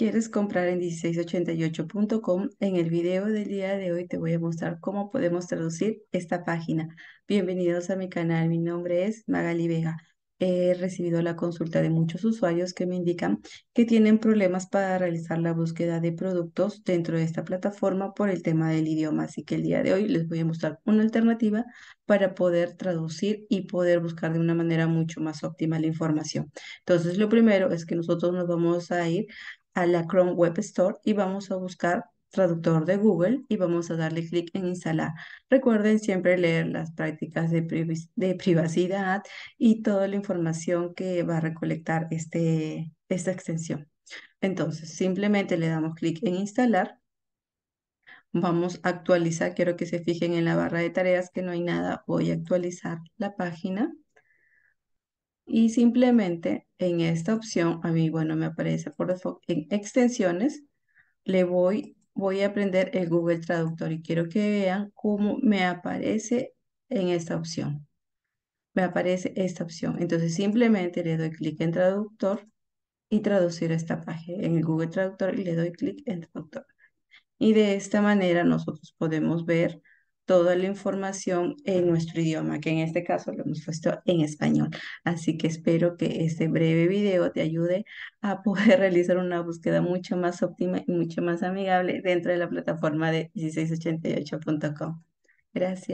quieres comprar en 1688.com, en el video del día de hoy te voy a mostrar cómo podemos traducir esta página. Bienvenidos a mi canal, mi nombre es Magali Vega. He recibido la consulta de muchos usuarios que me indican que tienen problemas para realizar la búsqueda de productos dentro de esta plataforma por el tema del idioma. Así que el día de hoy les voy a mostrar una alternativa para poder traducir y poder buscar de una manera mucho más óptima la información. Entonces, lo primero es que nosotros nos vamos a ir a la Chrome Web Store y vamos a buscar traductor de Google y vamos a darle clic en instalar. Recuerden siempre leer las prácticas de, privacidad y toda la información que va a recolectar este, esta extensión. Entonces, simplemente le damos clic en instalar. Vamos a actualizar, quiero que se fijen en la barra de tareas que no hay nada. Voy a actualizar la página. Y simplemente en esta opción, a mí, bueno, me aparece por default en extensiones, le voy, voy a aprender el Google Traductor y quiero que vean cómo me aparece en esta opción. Me aparece esta opción. Entonces simplemente le doy clic en traductor y traducir esta página en el Google Traductor y le doy clic en traductor. Y de esta manera nosotros podemos ver toda la información en nuestro idioma, que en este caso lo hemos puesto en español. Así que espero que este breve video te ayude a poder realizar una búsqueda mucho más óptima y mucho más amigable dentro de la plataforma de 1688.com. Gracias.